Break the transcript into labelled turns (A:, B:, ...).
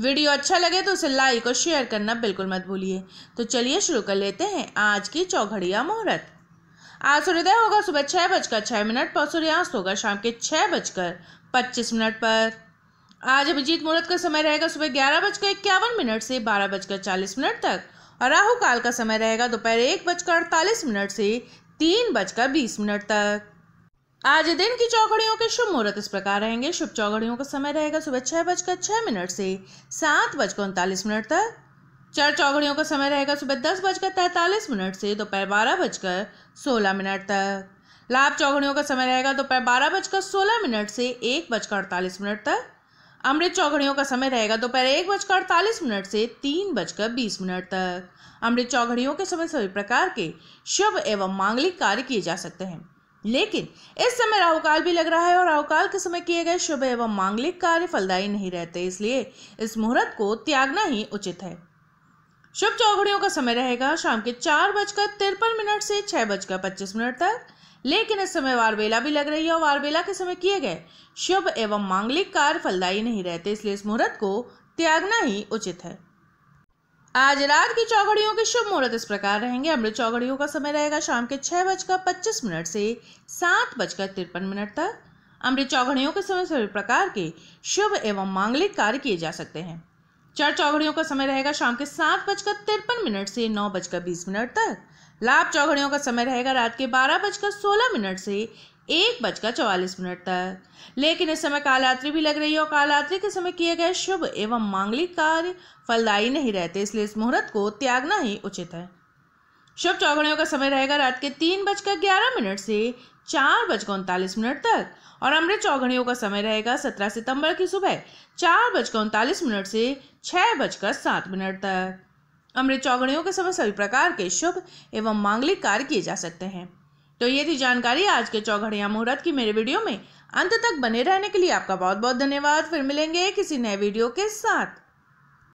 A: video अच्छा लगे तो उसे लाइक और शेयर करना बिल्कुल मत भूलिए तो चलिए शुरू कर लेते हैं आज की चौघड़िया मुहूर्त आज सूर्योदय होगा सुबह छः बजकर छः मिनट पर सूर्यास्त होगा शाम के छः बजकर पच्चीस मिनट पर आज अभिजीत मुहूर्त का समय रहेगा सुबह ग्यारह बजकर इक्यावन मिनट से बारह बजकर चालीस मिनट तक और राहु काल का समय रहेगा दोपहर एक बजकर अड़तालीस मिनट से तीन बजकर बीस मिनट तक आज दिन की चौकड़ियों के शुभ मुहूर्त इस प्रकार रहेंगे शुभ चौकड़ियों का समय रहेगा सुबह छह बजकर छह मिनट से सात बजकर उनतालीस मिनट तक चार चौकड़ियों का समय रहेगा सुबह दस बजकर तैंतालीस मिनट से दोपहर बारह बजकर सोलह मिनट तक लाभ चौकड़ियों का समय रहेगा दोपहर बारह बजकर सोलह मिनट से एक बजकर अड़तालीस मिनट तक अमृत चौघड़ियों का समय रहेगा दोपहर एक बजकर अड़तालीस मिनट से तीन बजकर बीस मिनट तक अमृत चौघड़ियों के समय सभी प्रकार के शुभ एवं मांगलिक कार्य किए जा सकते हैं लेकिन इस समय राहुकाल भी लग रहा है और राहुकाल के समय किए गए शुभ एवं मांगलिक कार्य फलदायी नहीं रहते इसलिए इस मुहूर्त को त्यागना ही उचित है शुभ चौघड़ियों का समय रहेगा शाम के चार बजकर तिरपन मिनट से छह बजकर पच्चीस मिनट तक लेकिन इस समय वारबेला भी लग रही है और वारबेला के समय किए गए शुभ एवं मांगलिक कार्य फलदायी नहीं रहते इसलिए इस मुहूर्त को त्यागना ही उचित है आज रात की चौघड़ियों के शुभ मुहूर्त इस प्रकार रहेंगे अमृत चौघड़ियों का समय रहेगा शाम के छह बजकर पच्चीस मिनट से सात बजकर तिरपन मिनट तक अमृत चौघड़ियों के समय सभी प्रकार के शुभ एवं मांगलिक कार्य किए जा सकते हैं चार चौघड़ियों का समय रहेगा शाम के सात बजकर तिरपन मिनट से नौ बजकर बीस मिनट तक लाभ चौघड़ियों का समय रहेगा रात के बारह बजकर सोलह मिनट से एक बजकर चौवालीस मिनट तक लेकिन इस समय कालरात्रि भी लग रही है और कालरात्रि के समय किए गए शुभ एवं मांगलिक कार्य फलदायी नहीं रहते इसलिए इस मुहूर्त को त्यागना ही उचित है शुभ चौघड़ियों का समय रहेगा रात के तीन बजकर ग्यारह मिनट से चार बजकर उनतालीस मिनट तक और अमृत चौघड़ियों का समय रहेगा सत्रह सितंबर की सुबह चार बजकर उनतालीस मिनट से छः बजकर सात मिनट तक अमृत चौघड़ियों के समय सभी प्रकार के शुभ एवं मांगलिक कार्य किए जा सकते हैं तो ये थी जानकारी आज के चौघड़िया मुहूर्त की मेरे वीडियो में अंत तक बने रहने के लिए आपका बहुत बहुत धन्यवाद फिर मिलेंगे किसी नए वीडियो के साथ